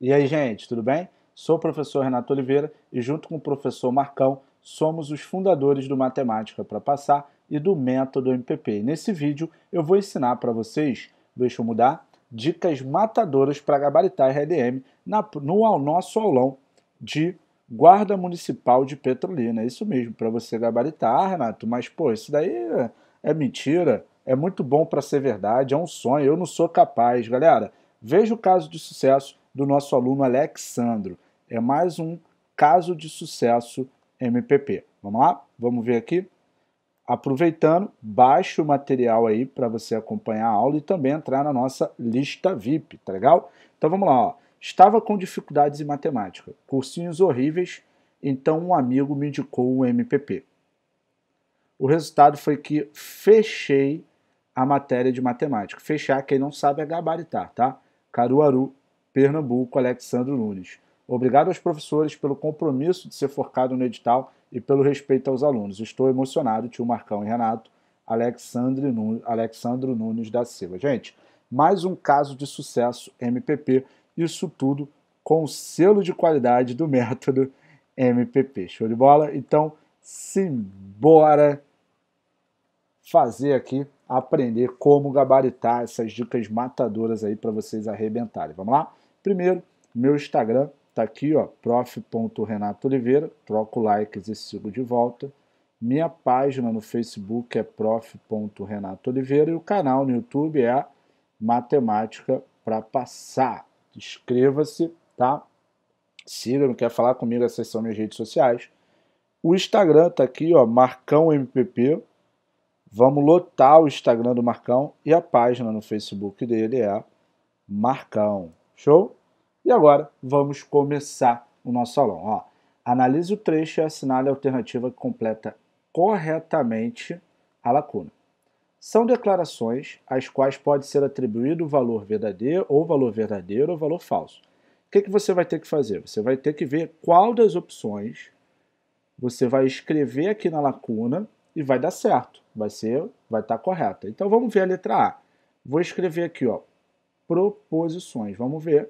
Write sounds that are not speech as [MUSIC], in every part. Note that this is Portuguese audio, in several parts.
E aí, gente, tudo bem? Sou o professor Renato Oliveira e, junto com o professor Marcão, somos os fundadores do Matemática para Passar e do Método MPP. nesse vídeo, eu vou ensinar para vocês, deixa eu mudar, dicas matadoras para gabaritar RDM na, no ao nosso aulão de Guarda Municipal de Petrolina. É isso mesmo, para você gabaritar. Ah, Renato, mas pô, isso daí é, é mentira, é muito bom para ser verdade, é um sonho, eu não sou capaz. Galera, Veja o caso de sucesso do nosso aluno Alexandro. É mais um caso de sucesso MPP. Vamos lá? Vamos ver aqui? Aproveitando, baixe o material aí para você acompanhar a aula e também entrar na nossa lista VIP, tá legal? Então vamos lá, ó. Estava com dificuldades em matemática, cursinhos horríveis, então um amigo me indicou o MPP. O resultado foi que fechei a matéria de matemática. Fechar, quem não sabe, é gabaritar, tá? Caruaru, Pernambuco, Alexandre Nunes. Obrigado aos professores pelo compromisso de ser forcado no edital e pelo respeito aos alunos. Estou emocionado, tio Marcão e Renato, Alexandre Nunes, Alexandre Nunes da Silva. Gente, mais um caso de sucesso MPP, isso tudo com o selo de qualidade do método MPP. Show de bola? Então, simbora fazer aqui aprender como gabaritar essas dicas matadoras aí para vocês arrebentarem. Vamos lá? Primeiro, meu Instagram tá aqui, ó, prof.renatooliveira, troco likes e sigo de volta. Minha página no Facebook é prof.renatooliveira e o canal no YouTube é Matemática para Passar. Inscreva-se, tá? siga não quer falar comigo, essas são minhas redes sociais. O Instagram tá aqui, ó, marcãompp, Vamos lotar o Instagram do Marcão e a página no Facebook dele é Marcão. Show? E agora vamos começar o nosso salão. Ó, analise o trecho e assinale a alternativa que completa corretamente a lacuna. São declarações às quais pode ser atribuído valor verdadeiro ou valor verdadeiro ou valor falso. O que, que você vai ter que fazer? Você vai ter que ver qual das opções você vai escrever aqui na lacuna e vai dar certo, vai ser, vai estar tá correta. Então vamos ver a letra A. Vou escrever aqui, ó, proposições. Vamos ver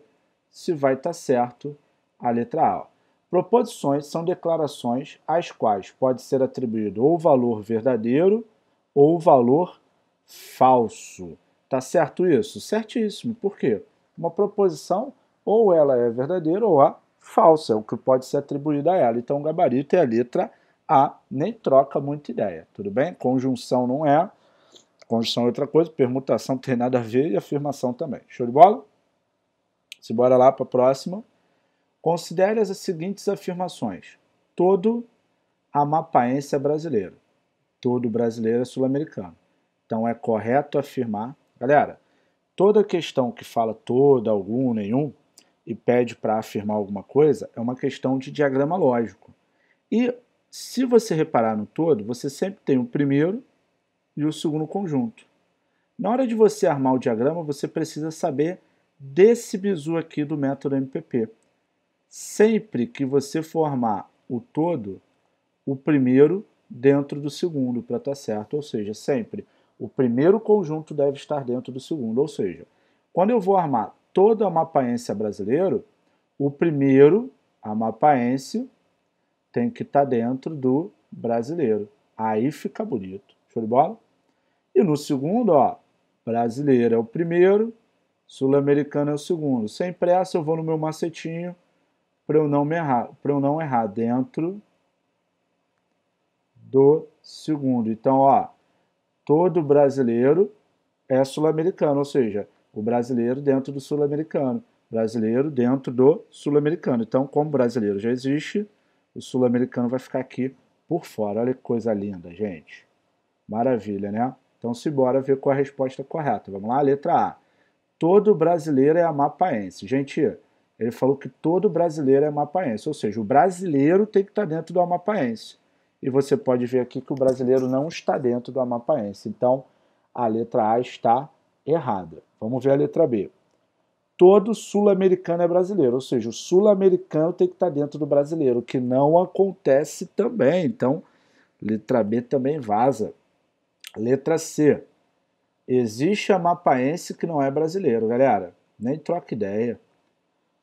se vai estar tá certo a letra A. Ó. Proposições são declarações às quais pode ser atribuído ou valor verdadeiro ou valor falso. Tá certo isso? Certíssimo. Por quê? Uma proposição ou ela é verdadeira ou a falsa, é o que pode ser atribuído a ela. Então o gabarito é a letra A. A nem troca muita ideia, tudo bem? Conjunção não é, conjunção é outra coisa, permutação tem nada a ver e afirmação também. Show de bola? Se bora lá para a próxima. Considere as seguintes afirmações. Todo amapaense é brasileiro. Todo brasileiro é sul-americano. Então é correto afirmar. Galera, toda questão que fala todo, algum, nenhum e pede para afirmar alguma coisa é uma questão de diagrama lógico. E se você reparar no todo, você sempre tem o primeiro e o segundo conjunto. Na hora de você armar o diagrama, você precisa saber desse bizu aqui do método MPP. Sempre que você formar o todo, o primeiro dentro do segundo para estar tá certo, ou seja, sempre o primeiro conjunto deve estar dentro do segundo, ou seja, quando eu vou armar toda a mapaense brasileiro, o primeiro a amapaense tem que estar tá dentro do brasileiro. Aí fica bonito. Show de bola? E no segundo, ó, brasileiro é o primeiro, sul-americano é o segundo. Sem pressa, eu vou no meu macetinho para eu não me errar, para eu não errar dentro do segundo. Então, ó, todo brasileiro é sul-americano, ou seja, o brasileiro dentro do sul-americano, brasileiro dentro do sul-americano. Então, como brasileiro já existe, o sul-americano vai ficar aqui por fora. Olha que coisa linda, gente. Maravilha, né? Então, se bora ver qual é a resposta correta. Vamos lá, letra A. Todo brasileiro é amapaense. Gente, ele falou que todo brasileiro é amapaense, ou seja, o brasileiro tem que estar dentro do amapaense. E você pode ver aqui que o brasileiro não está dentro do amapaense. Então, a letra A está errada. Vamos ver a letra B todo sul-americano é brasileiro, ou seja, o sul-americano tem que estar dentro do brasileiro, o que não acontece também. Então, letra B também vaza. Letra C. Existe amapaense que não é brasileiro, galera. Nem troca ideia.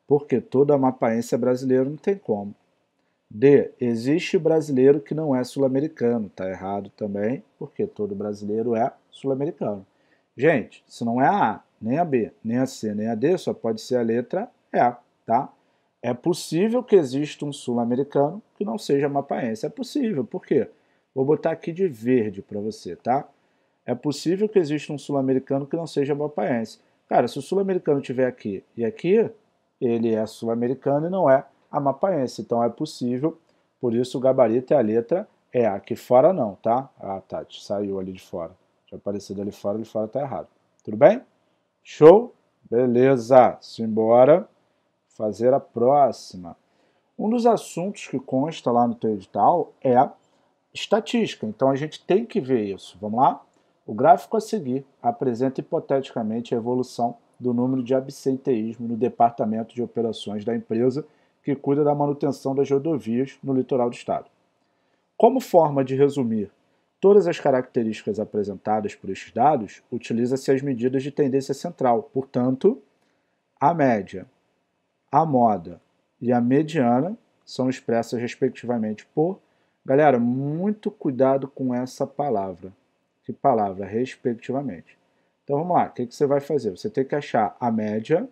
Porque todo amapaense é brasileiro, não tem como. D. Existe brasileiro que não é sul-americano. Tá errado também, porque todo brasileiro é sul-americano. Gente, se não é a A, nem a B, nem a C, nem a D, só pode ser a letra E, tá? É possível que exista um sul-americano que não seja mapaense. É possível, por quê? Vou botar aqui de verde para você, tá? É possível que exista um sul-americano que não seja mapaense. Cara, se o sul-americano estiver aqui e aqui, ele é sul-americano e não é amapaense. Então é possível, por isso o gabarito é a letra E. Aqui fora não, tá? Ah, Tati, tá. saiu ali de fora. Já apareceu ali fora, ali fora tá errado. Tudo bem? Show? Beleza, simbora fazer a próxima. Um dos assuntos que consta lá no teu edital é estatística, então a gente tem que ver isso. Vamos lá? O gráfico a seguir apresenta hipoteticamente a evolução do número de absenteísmo no departamento de operações da empresa que cuida da manutenção das rodovias no litoral do estado. Como forma de resumir todas as características apresentadas por estes dados, utiliza-se as medidas de tendência central, portanto, a média, a moda e a mediana são expressas respectivamente por. Galera, muito cuidado com essa palavra. Que palavra? Respectivamente. Então vamos lá, o que, que você vai fazer? Você tem que achar a média,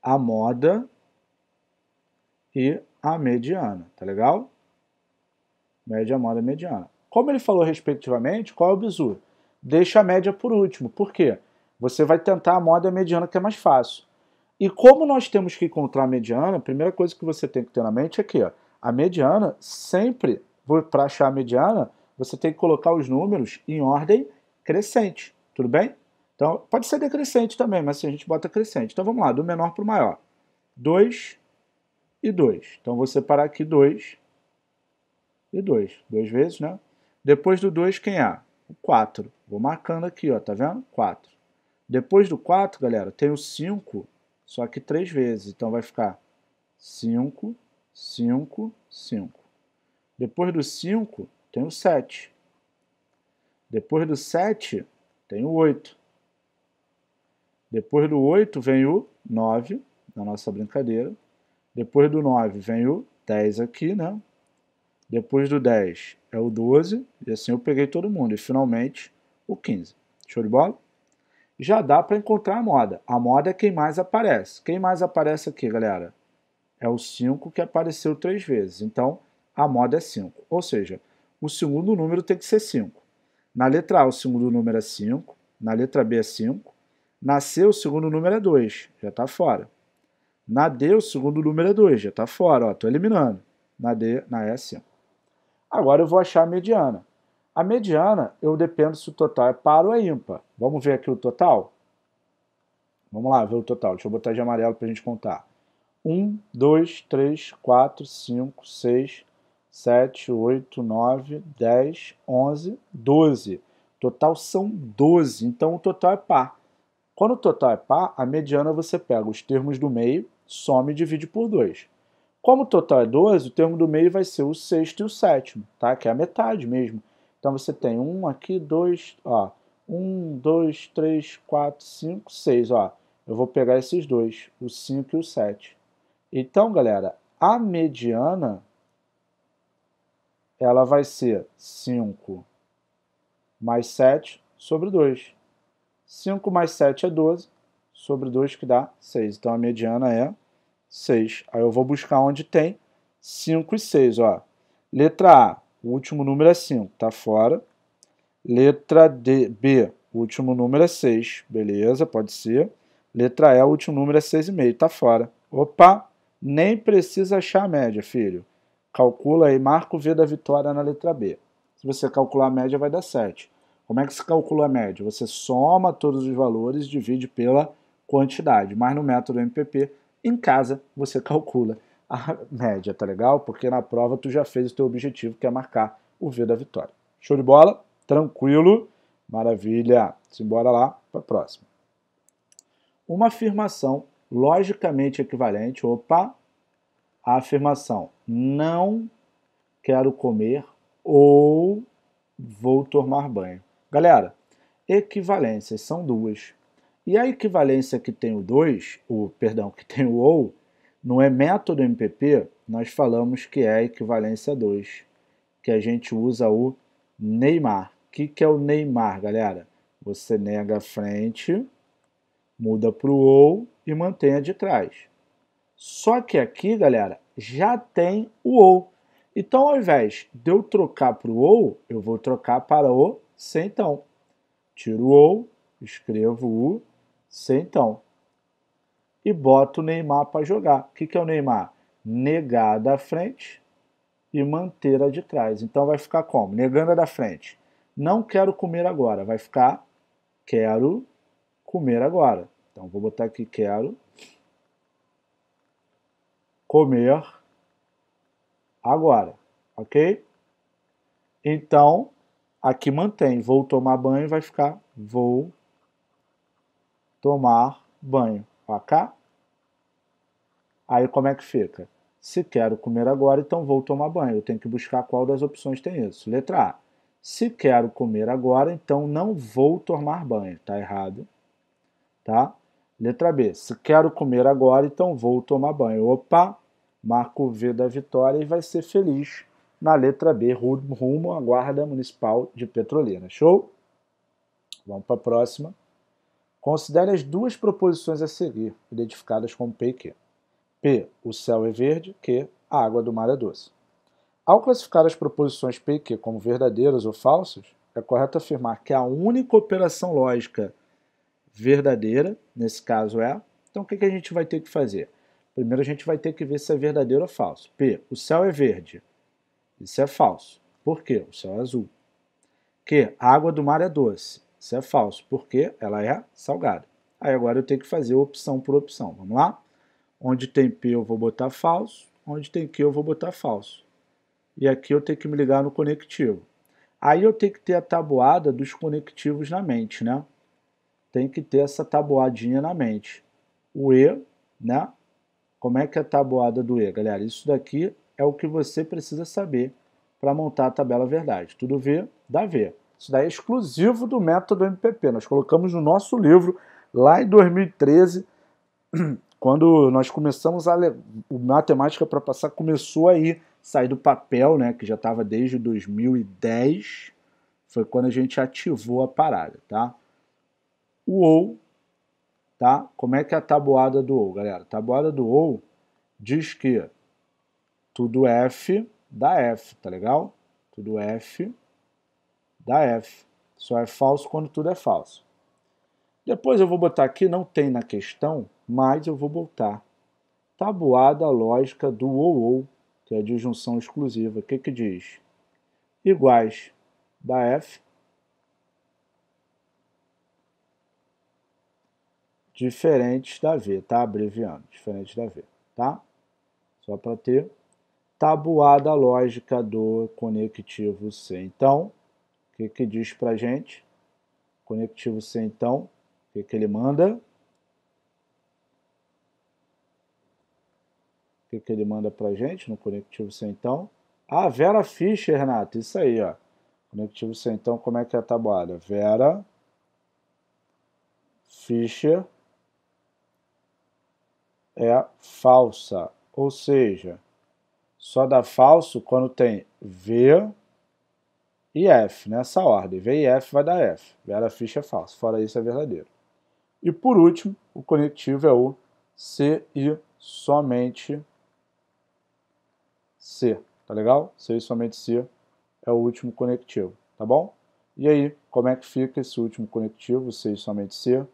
a moda e a mediana, tá legal? Média, moda, mediana. Como ele falou respectivamente, qual é o bizu? Deixa a média por último. Por quê? Você vai tentar a moda mediana, que é mais fácil. E como nós temos que encontrar a mediana, a primeira coisa que você tem que ter na mente é que ó, a mediana, sempre, para achar a mediana, você tem que colocar os números em ordem crescente, tudo bem? Então, pode ser decrescente também, mas se assim, a gente bota crescente. Então, vamos lá, do menor para o maior. 2 e 2. Então, vou separar aqui 2 e 2. 2 vezes, né? Depois do 2, quem é? O 4. Vou marcando aqui, ó, tá vendo? 4. Depois do 4, galera, tem o 5, só que 3 vezes. Então vai ficar 5, 5, 5. Depois do 5, tem o 7. Depois do 7, tem o 8. Depois do 8 vem o 9, na nossa brincadeira. Depois do 9 vem o 10 aqui, né? Depois do 10 é o 12, e assim eu peguei todo mundo. E finalmente o 15. Show de bola? Já dá para encontrar a moda. A moda é quem mais aparece. Quem mais aparece aqui, galera? É o 5 que apareceu três vezes. Então, a moda é 5. Ou seja, o segundo número tem que ser 5. Na letra A, o segundo número é 5. Na letra B é 5. Na C, o segundo número é 2. Já está fora. Na D, o segundo número é 2. Já está fora. Estou eliminando. Na D, na E é 5. Agora eu vou achar a mediana. A mediana, eu dependo se o total é par ou é ímpar. Vamos ver aqui o total? Vamos lá, ver o total. Deixa eu botar de amarelo para a gente contar. 1, 2, 3, 4, 5, 6, 7, 8, 9, 10, 11, 12. Total são 12, então o total é par. Quando o total é par, a mediana você pega os termos do meio, some e divide por 2. Como o total é 12, o termo do meio vai ser o sexto e o sétimo, tá? que é a metade mesmo. Então você tem um aqui, dois, ó, um, dois, três, quatro, cinco, seis. Ó. Eu vou pegar esses dois, o 5 e o 7. Então, galera, a mediana ela vai ser 5 mais 7 sobre 2. 5 mais 7 é 12, sobre 2 que dá 6. Então a mediana é 6. Aí eu vou buscar onde tem 5 e 6. Ó. Letra A, o último número é 5, está fora. Letra D, B, o último número é 6, beleza, pode ser. Letra E, o último número é 6,5, está fora. Opa, nem precisa achar a média, filho. Calcula aí, marca o V da vitória na letra B. Se você calcular a média, vai dar 7. Como é que se calcula a média? Você soma todos os valores, divide pela quantidade. Mas no método MPP, em casa, você [LAUGHS] calcula a média, tá legal? Porque na prova tu já fez o teu objetivo, que é marcar o V da vitória. Show de bola? Tranquilo? Maravilha! Simbora lá para a próxima. Uma afirmação logicamente equivalente, opa, a afirmação não quero comer ou vou tomar banho. Galera, equivalências são duas. E a equivalência que tem o 2, o perdão, que tem o OU, não é método MPP, nós falamos que é a equivalência 2, que a gente usa o Neymar. O que, que é o Neymar, galera? Você nega a frente, muda para o OU e mantém a de trás. Só que aqui, galera, já tem o OU. Então, ao invés de eu trocar para o OU, eu vou trocar para o sentão. Tiro o OU, escrevo o Sentão. E bota o Neymar para jogar. O que, que é o Neymar? Negar da frente e manter a de trás. Então vai ficar como? Negando a da frente. Não quero comer agora. Vai ficar quero comer agora. Então vou botar aqui quero comer agora, ok? Então aqui mantém vou tomar banho vai ficar vou tomar banho. Ok? Aí como é que fica? Se quero comer agora, então vou tomar banho. Eu tenho que buscar qual das opções tem isso. Letra A. Se quero comer agora, então não vou tomar banho. Tá errado. Tá? Letra B. Se quero comer agora, então vou tomar banho. Opa! Marco o V da vitória e vai ser feliz na letra B, rumo à Guarda Municipal de Petroleira. Show? Vamos para a próxima. Considere as duas proposições a seguir, identificadas como P e Q. P, o céu é verde, Q, a água do mar é doce. Ao classificar as proposições P e Q como verdadeiras ou falsas, é correto afirmar que a única operação lógica verdadeira, nesse caso é. Então o que a gente vai ter que fazer? Primeiro a gente vai ter que ver se é verdadeiro ou falso. P, o céu é verde. Isso é falso. Por quê? O céu é azul. Q, a água do mar é doce. Isso é falso, porque ela é salgada. Aí agora eu tenho que fazer opção por opção. Vamos lá? Onde tem P eu vou botar falso, onde tem Q eu vou botar falso. E aqui eu tenho que me ligar no conectivo. Aí eu tenho que ter a tabuada dos conectivos na mente, né? Tem que ter essa tabuadinha na mente. O E, né? Como é que é a tabuada do E, galera? Isso daqui é o que você precisa saber para montar a tabela verdade. Tudo V dá V. Isso daí é exclusivo do método MPP. Nós colocamos no nosso livro, lá em 2013, [CLEARS THROAT] quando nós começamos a... O Matemática para Passar começou aí, sair do papel, né? Que já estava desde 2010. Foi quando a gente ativou a parada, tá? O OU, tá? Como é que é a tabuada do OU, galera? A tabuada do OU diz que tudo F dá F, tá legal? Tudo F da F. Só é falso quando tudo é falso. Depois eu vou botar aqui, não tem na questão, mas eu vou botar tabuada lógica do ou ou, que é a disjunção exclusiva. O que, que diz? Iguais da F, diferentes da V, tá? Abreviando, diferentes da V, tá? Só para ter tabuada lógica do conectivo C. Então, o que, que diz para gente? Conectivo C, então, o que, que ele manda? O que, que ele manda para gente no conectivo C, então? Ah, Vera Fischer, Renato, isso aí, ó. Conectivo C, então, como é que é a tabuada? Vera Fischer é falsa, ou seja, só dá falso quando tem V e F, nessa né? ordem. V e F vai dar F. Vera Ficha é falso, fora isso é verdadeiro. E por último, o conectivo é o C e somente C. Tá legal? C e somente C é o último conectivo, tá bom? E aí, como é que fica esse último conectivo, C e somente C?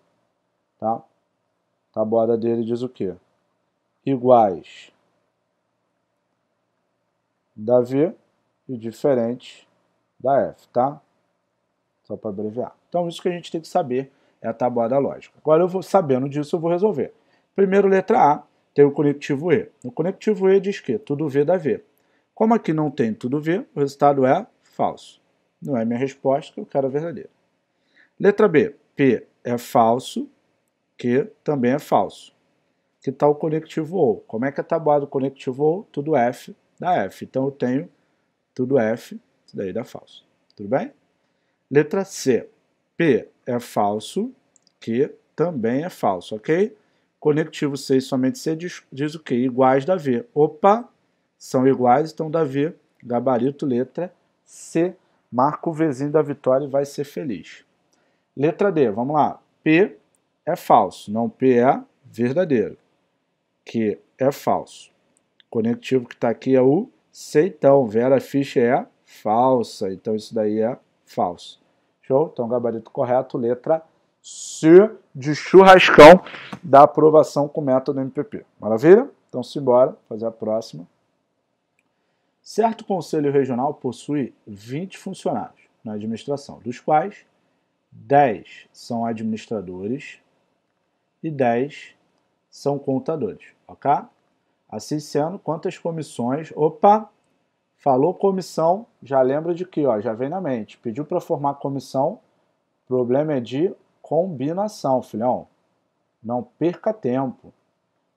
Tá? A borda dele diz o quê? Iguais da V e diferente da F, tá? Só para abreviar. Então, isso que a gente tem que saber é a tabuada lógica. Agora, eu vou, sabendo disso, eu vou resolver. Primeiro, letra A, tem o conectivo E. No conectivo E diz que tudo V dá V. Como aqui não tem tudo V, o resultado é falso. Não é minha resposta, que eu quero a verdadeira. Letra B, P é falso, que também é falso. Que tal o conectivo OU? Como é que é tabuado o conectivo OU? Tudo F dá F. Então, eu tenho tudo F isso daí dá falso. Tudo bem? Letra C. P é falso, Q também é falso, ok? Conectivo C e somente C diz, diz o quê? Iguais da V. Opa, são iguais, então da V. gabarito, letra C. Marca o Vzinho da vitória e vai ser feliz. Letra D, vamos lá. P é falso, não P é verdadeiro. Q é falso. Conectivo que está aqui é o C, então Vera Fischer é falsa. Então isso daí é falso. Show? Então gabarito correto, letra C de churrascão da aprovação com método MPP. Maravilha? Então simbora fazer a próxima. Certo conselho regional possui 20 funcionários na administração, dos quais 10 são administradores e 10 são contadores, ok? Assim sendo, quantas comissões, opa, Falou comissão, já lembra de que, ó, já vem na mente. Pediu para formar comissão, problema é de combinação, filhão. Não perca tempo.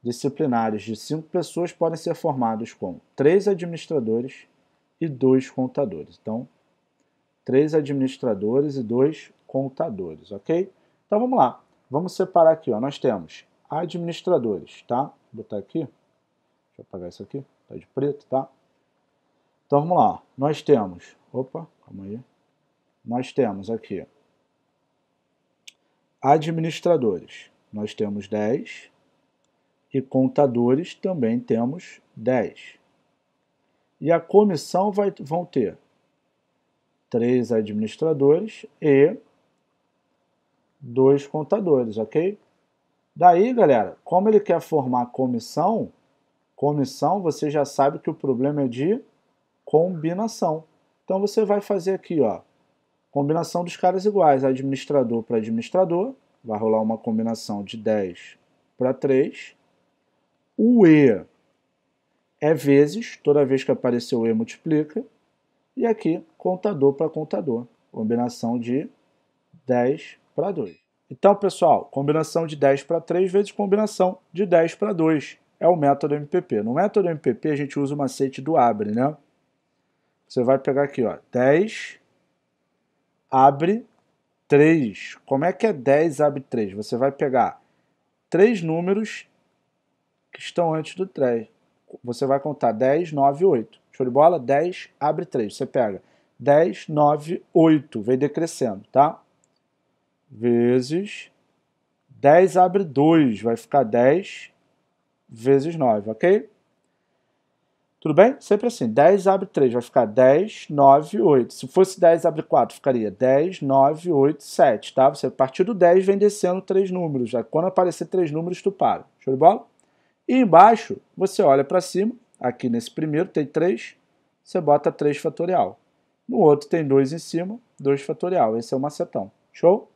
Disciplinares de cinco pessoas podem ser formados com três administradores e dois contadores. Então, três administradores e dois contadores, ok? Então vamos lá. Vamos separar aqui, ó. Nós temos administradores, tá? Vou botar aqui. Deixa eu apagar isso aqui. Tá de preto, tá? Então vamos lá. Nós temos. Opa, calma aí. Nós temos aqui administradores. Nós temos 10 e contadores também temos 10. E a comissão vai, vão ter três administradores e dois contadores, ok? Daí, galera, como ele quer formar comissão, comissão, você já sabe que o problema é de combinação. Então você vai fazer aqui, ó, combinação dos caras iguais, administrador para administrador, vai rolar uma combinação de 10 para 3. O E é vezes, toda vez que aparecer o E multiplica. E aqui, contador para contador, combinação de 10 para 2. Então, pessoal, combinação de 10 para 3 vezes combinação de 10 para 2 é o método MPP. No método MPP, a gente usa o macete do abre, né? Você vai pegar aqui, ó, 10, abre 3. Como é que é 10 abre 3? Você vai pegar três números que estão antes do 3. Você vai contar 10, 9, 8. Show de bola? 10 abre 3. Você pega 10, 9, 8. Vem decrescendo, tá? Vezes 10 abre 2. Vai ficar 10 vezes 9, ok? Tudo bem? Sempre assim. 10 abre 3, vai ficar 10, 9, 8. Se fosse 10 abre 4, ficaria 10, 9, 8, 7, tá? Você, a partir do 10 vem descendo três números. Tá? Quando aparecer três números, tu para. Show de bola? E embaixo, você olha para cima, aqui nesse primeiro tem 3, você bota 3 fatorial. No outro tem 2 em cima, 2 fatorial. Esse é o macetão. Show?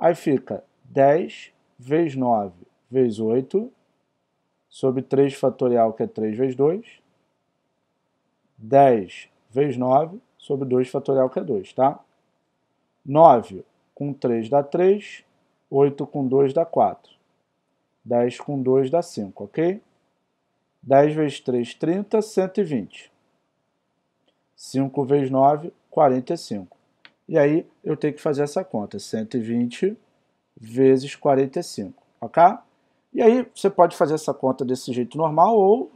Aí fica 10 vezes 9 vezes 8, sobre 3 fatorial, que é 3 vezes 2, 10 vezes 9 sobre 2 fatorial, que é 2, tá? 9 com 3 dá 3, 8 com 2 dá 4, 10 com 2 dá 5, ok? 10 vezes 3, 30, 120. 5 vezes 9, 45. E aí eu tenho que fazer essa conta, 120 vezes 45, ok? E aí você pode fazer essa conta desse jeito normal ou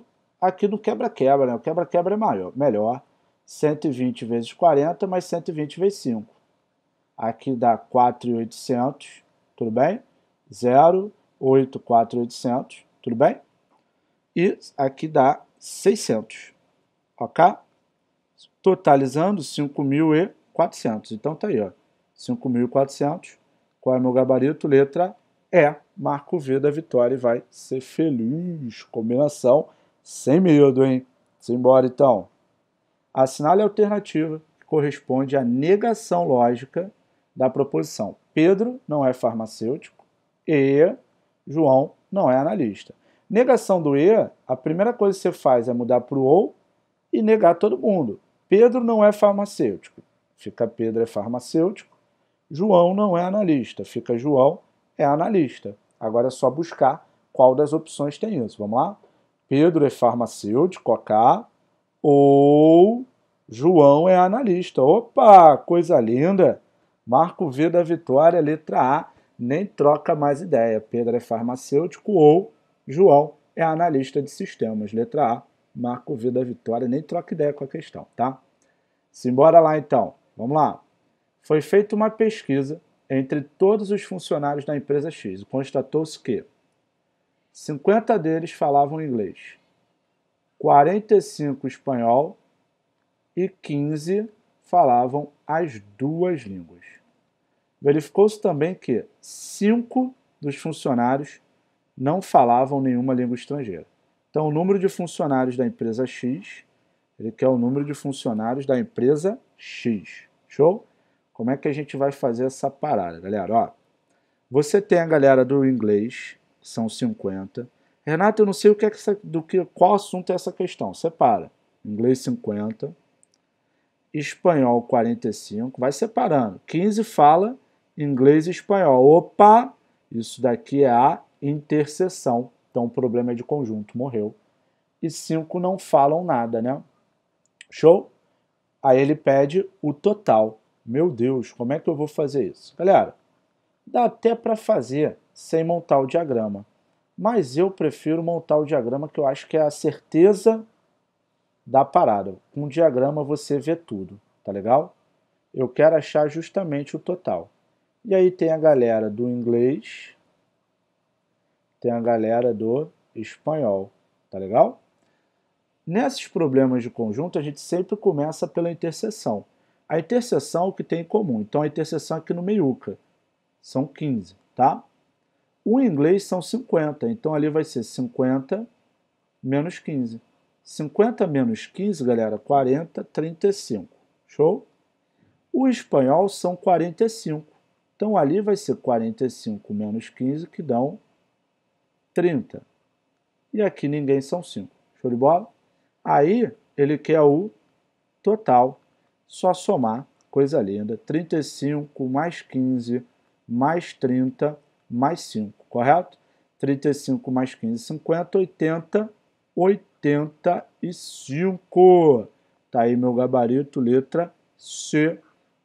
aqui no quebra-quebra. Né? O quebra-quebra é maior, melhor. 120 vezes 40 mais 120 vezes 5. Aqui dá 4,800, tudo bem? 0, 8, 4,800, tudo bem? E aqui dá 600, ok? Totalizando 5.400. Então tá aí, ó. 5.400. Qual é meu gabarito? Letra E. Marco V da vitória e vai ser feliz. Combinação sem medo, hein? Simbora então. Assinale a alternativa que corresponde à negação lógica da proposição. Pedro não é farmacêutico e João não é analista. Negação do E, a primeira coisa que você faz é mudar para o ou e negar todo mundo. Pedro não é farmacêutico. Fica Pedro é farmacêutico. João não é analista. Fica João é analista. Agora é só buscar qual das opções tem isso. Vamos lá? Pedro é farmacêutico, ok, ou João é analista. Opa, coisa linda! Marco V da vitória, letra A, nem troca mais ideia. Pedro é farmacêutico ou João é analista de sistemas, letra A. Marco V da vitória, nem troca ideia com a questão, tá? Simbora lá então, vamos lá. Foi feita uma pesquisa entre todos os funcionários da empresa X constatou-se que 50 deles falavam inglês, 45 espanhol e 15 falavam as duas línguas. Verificou-se também que cinco dos funcionários não falavam nenhuma língua estrangeira. Então, o número de funcionários da empresa X, ele quer o número de funcionários da empresa X. Show? Como é que a gente vai fazer essa parada, galera? Ó, você tem a galera do inglês, são 50. Renato, eu não sei o que é essa, do que, qual assunto é essa questão. Separa. Inglês 50, espanhol 45, vai separando. 15 fala inglês e espanhol. Opa, isso daqui é a interseção. Então o problema é de conjunto, morreu. E 5 não falam nada, né? Show? Aí ele pede o total. Meu Deus, como é que eu vou fazer isso? Galera, dá até para fazer sem montar o diagrama. Mas eu prefiro montar o diagrama que eu acho que é a certeza da parada. Com o diagrama você vê tudo, tá legal? Eu quero achar justamente o total. E aí tem a galera do inglês, tem a galera do espanhol, tá legal? Nesses problemas de conjunto, a gente sempre começa pela interseção. A interseção é o que tem em comum. Então, a interseção é aqui no meiuca são 15, tá? O inglês são 50, então ali vai ser 50 menos 15. 50 menos 15, galera, 40, 35. Show? O espanhol são 45. Então ali vai ser 45 menos 15, que dão 30. E aqui ninguém são 5. Show de bola? Aí ele quer o total. Só somar, coisa linda. 35 mais 15 mais 30 mais 5, correto? 35 mais 15, 50, 80, 85. Tá aí meu gabarito, letra C.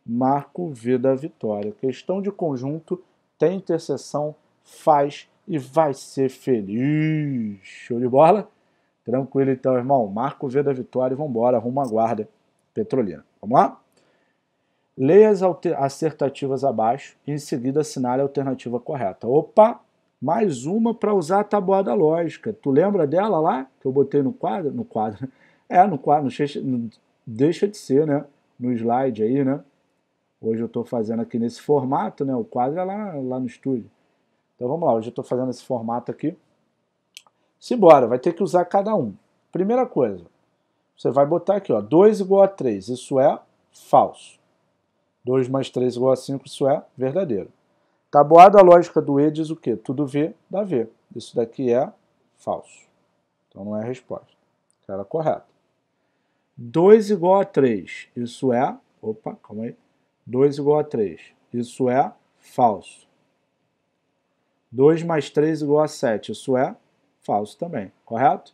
Marco V da vitória. Questão de conjunto, tem interseção, faz e vai ser feliz. Show de bola? Tranquilo então, irmão. Marco V da vitória e embora arruma a guarda. Petrolina. Vamos lá? Leia as assertativas abaixo e em seguida assinale a alternativa correta. Opa, mais uma para usar a tabuada lógica. Tu lembra dela lá que eu botei no quadro? No quadro. [LAUGHS] É, no quadro. No, deixa de ser, né? No slide aí, né? Hoje eu estou fazendo aqui nesse formato, né? O quadro é lá, lá no estúdio. Então vamos lá, hoje eu estou fazendo esse formato aqui. Simbora, vai ter que usar cada um. Primeira coisa, você vai botar aqui, ó, 2 igual a 3. Isso é falso. 2 mais 3 igual a 5, isso é verdadeiro. Tabuada a lógica do E diz o quê? Tudo V dá V. Isso daqui é falso. Então não é a resposta. Era correto. 2 igual a 3, isso é... Opa, calma aí. 2 igual a 3, isso é falso. 2 mais 3 igual a 7, isso é falso também, correto?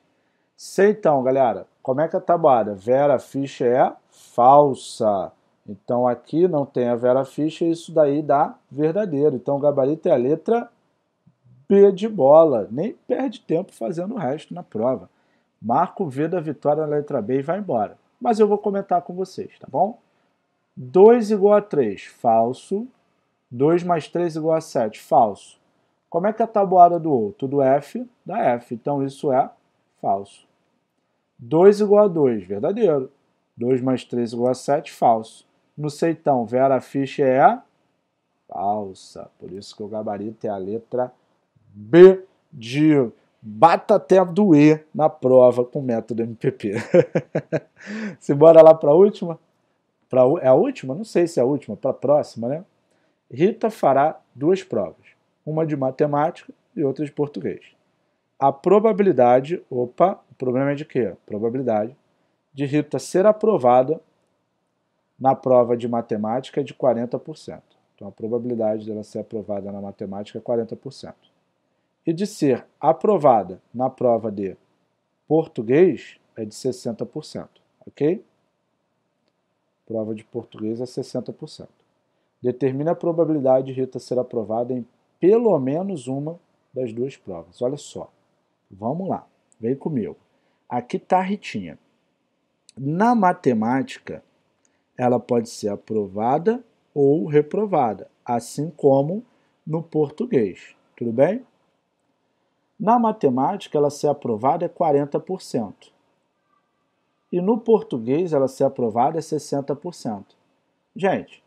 Sei então, galera, como é que a tabuada? Vera Fischer é falsa. Então aqui não tem a Vera Fischer, isso daí dá verdadeiro. Então o gabarito é a letra B de bola. Nem perde tempo fazendo o resto na prova. Marca o V da vitória na letra B e vai embora. Mas eu vou comentar com vocês, tá bom? 2 igual a 3, falso. 2 mais 3 igual a 7, falso. Como é que é a tabuada do outro? Do F, da F. Então isso é falso. 2 igual a 2, verdadeiro. 2 mais 3 igual a 7, falso. No seitão, Vera Fischer é falsa. Por isso que o gabarito é a letra B de bata até doer na prova com o método MPP. [LAUGHS] se bora lá para a última? Pra, é a última? Não sei se é a última, para a próxima, né? Rita fará duas provas, uma de matemática e outra de português. A probabilidade, opa, o problema é de quê? Probabilidade de Rita ser aprovada na prova de matemática é de 40%. Então a probabilidade dela ser aprovada na matemática é 40%. E de ser aprovada na prova de português é de 60%, ok? Prova de português é 60%. Determine a probabilidade de Rita ser aprovada em pelo menos uma das duas provas. Olha só. Vamos lá. Vem comigo. Aqui está a Ritinha. Na matemática, ela pode ser aprovada ou reprovada, assim como no português, tudo bem? Na matemática, ela ser aprovada é 40%. E no português, ela ser aprovada é 60%. Gente,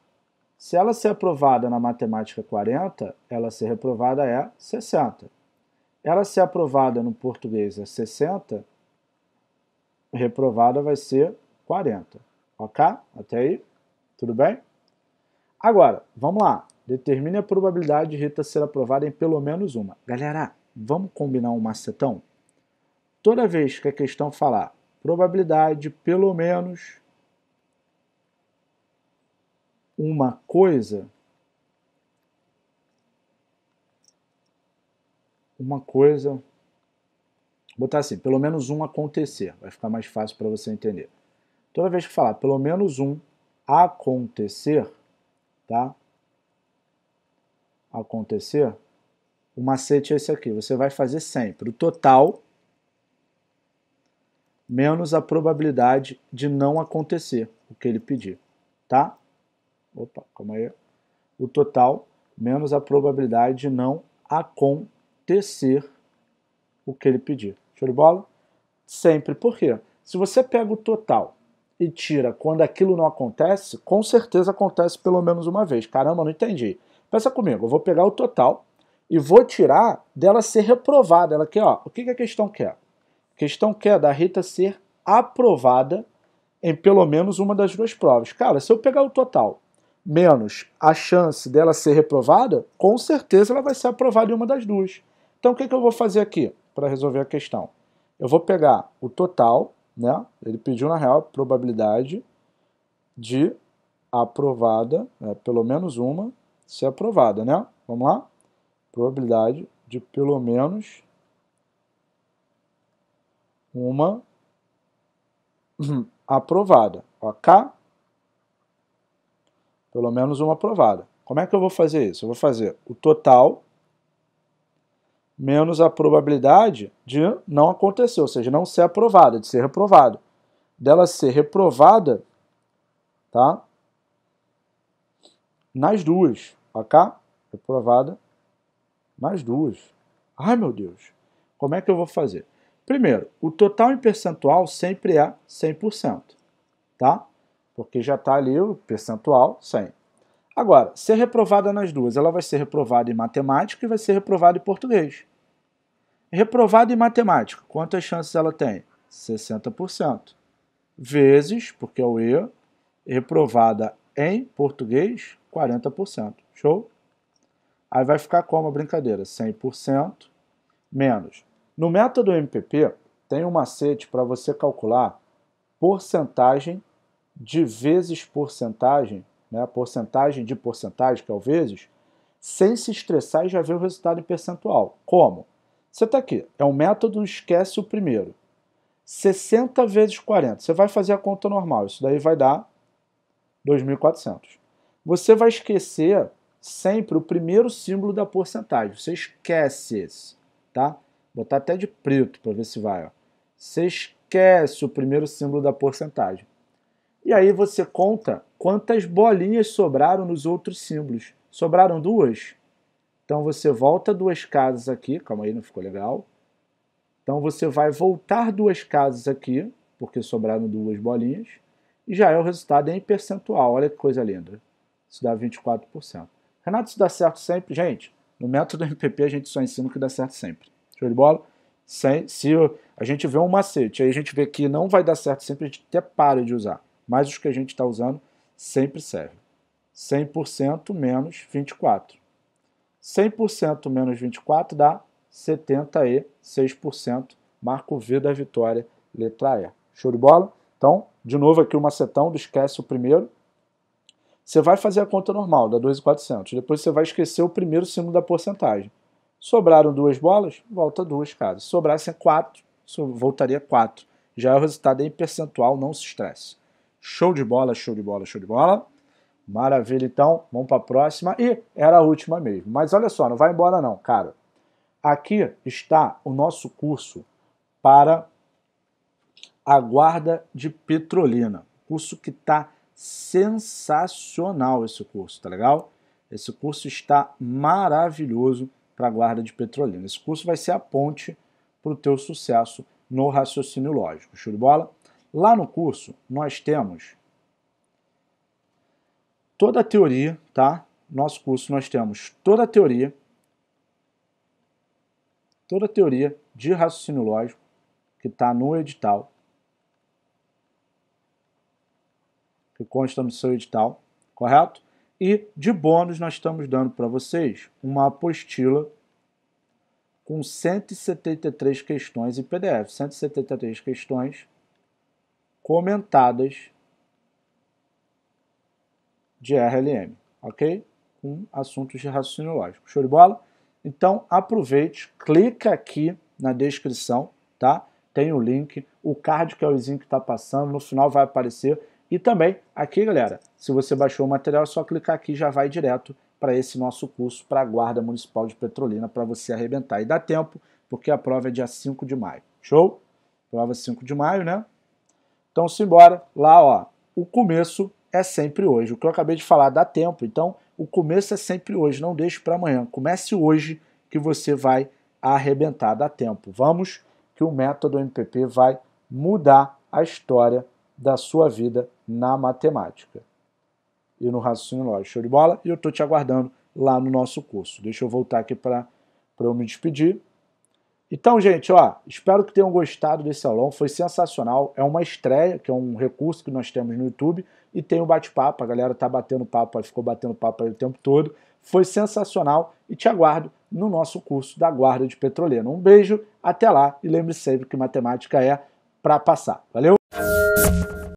se ela ser aprovada na matemática 40, ela ser reprovada é 60. Ela ser aprovada no português é 60, reprovada vai ser 40. Ok? Até aí? Tudo bem? Agora, vamos lá. Determine a probabilidade de Rita ser aprovada em pelo menos uma. Galera, vamos combinar um macetão? Toda vez que a questão falar probabilidade pelo menos uma coisa, uma coisa, botar assim, pelo menos um acontecer, vai ficar mais fácil para você entender. Toda vez que falar pelo menos um acontecer, tá? Acontecer, o macete é esse aqui. Você vai fazer sempre o total menos a probabilidade de não acontecer o que ele pedir, tá? Opa, calma aí. O total menos a probabilidade de não acontecer o que ele pedir. Show de bola? Sempre. Por quê? Se você pega o total e tira. Quando aquilo não acontece, com certeza acontece pelo menos uma vez. Caramba, não entendi. Pensa comigo, eu vou pegar o total e vou tirar dela ser reprovada. Ela quer, ó, o que, que a questão quer? A questão quer da Rita ser aprovada em pelo menos uma das duas provas. Cara, se eu pegar o total menos a chance dela ser reprovada, com certeza ela vai ser aprovada em uma das duas. Então o que, que eu vou fazer aqui para resolver a questão? Eu vou pegar o total né? Ele pediu, na real, probabilidade de aprovada, né? pelo menos uma, ser aprovada, né? Vamos lá? Probabilidade de pelo menos uma [CLEARS THROAT] aprovada, ok? Pelo menos uma aprovada. Como é que eu vou fazer isso? Eu vou fazer o total menos a probabilidade de não acontecer, ou seja, não ser aprovada, de ser reprovada Dela ser reprovada, tá? Nas duas, ok? Reprovada nas duas. Ai, meu Deus. Como é que eu vou fazer? Primeiro, o total em percentual sempre é 100%, tá? Porque já está ali o percentual 100. Agora, ser reprovada nas duas, ela vai ser reprovada em matemática e vai ser reprovada em português. Reprovado em matemática, quantas chances ela tem? 60%. Vezes, porque é o E, reprovada em português, 40%. Show? Aí vai ficar como a brincadeira? 100% menos. No método MPP, tem um macete para você calcular porcentagem de vezes porcentagem, né? porcentagem de porcentagem, que é o vezes, sem se estressar e já ver o resultado em percentual. Como? Você está aqui, é um método, esquece o primeiro. 60 vezes 40, você vai fazer a conta normal, isso daí vai dar 2.400. Você vai esquecer sempre o primeiro símbolo da porcentagem, você esquece esse, tá? Vou botar até de preto para ver se vai. Ó. Você esquece o primeiro símbolo da porcentagem. E aí você conta quantas bolinhas sobraram nos outros símbolos. Sobraram duas? Então você volta duas casas aqui, calma aí, não ficou legal. Então você vai voltar duas casas aqui, porque sobraram duas bolinhas, e já é o resultado em percentual. Olha que coisa linda. Isso dá 24%. Renato, isso dá certo sempre? Gente, no método MPP a gente só ensina o que dá certo sempre. Show de bola? Sem, se a gente vê um macete, aí a gente vê que não vai dar certo sempre, a gente até para de usar. Mas os que a gente está usando sempre serve. 100% menos 24. 100% menos 24 dá 76%. Marco V da vitória, letra E. Show de bola? Então, de novo aqui o macetão, esquece o primeiro. Você vai fazer a conta normal, da 2,400. Depois você vai esquecer o primeiro símbolo da porcentagem. Sobraram duas bolas, volta duas casas. Sobrassem é quatro, voltaria quatro. Já é o resultado em percentual, não se estresse. Show de bola, show de bola, show de bola. Maravilha, então, vamos para a próxima. E era a última mesmo. Mas olha só, não vai embora não, cara. Aqui está o nosso curso para a Guarda de Petrolina. Curso que está sensacional esse curso, tá legal? Esse curso está maravilhoso para a Guarda de Petrolina. Esse curso vai ser a ponte para o teu sucesso no raciocínio lógico. Show de bola? Lá no curso, nós temos toda a teoria, tá? Nosso curso nós temos toda a teoria, toda a teoria de raciocínio lógico que está no edital, que consta no seu edital, correto? E de bônus nós estamos dando para vocês uma apostila com 173 questões em PDF, 173 questões comentadas de RLM, ok? Com assuntos de raciocínio lógico. Show de bola? Então, aproveite, clica aqui na descrição, tá? Tem o link, o card que é o izinho que está passando, no final vai aparecer. E também, aqui, galera, se você baixou o material, é só clicar aqui já vai direto para esse nosso curso para a Guarda Municipal de Petrolina, para você arrebentar. E dá tempo, porque a prova é dia 5 de maio. Show? Prova 5 de maio, né? Então, simbora. Lá, ó, o começo é sempre hoje. O que eu acabei de falar dá tempo, então o começo é sempre hoje, não deixe para amanhã. Comece hoje que você vai arrebentar, dá tempo. Vamos que o método MPP vai mudar a história da sua vida na matemática e no raciocínio lógico. Show de bola? E eu estou te aguardando lá no nosso curso. Deixa eu voltar aqui para eu me despedir. Então, gente, ó, espero que tenham gostado desse aulão, foi sensacional. É uma estreia, que é um recurso que nós temos no YouTube, e tem o um bate-papo, a galera tá batendo papo, ficou batendo papo aí o tempo todo. Foi sensacional e te aguardo no nosso curso da Guarda de Petroleiro. Um beijo, até lá e lembre sempre que matemática é para passar. Valeu?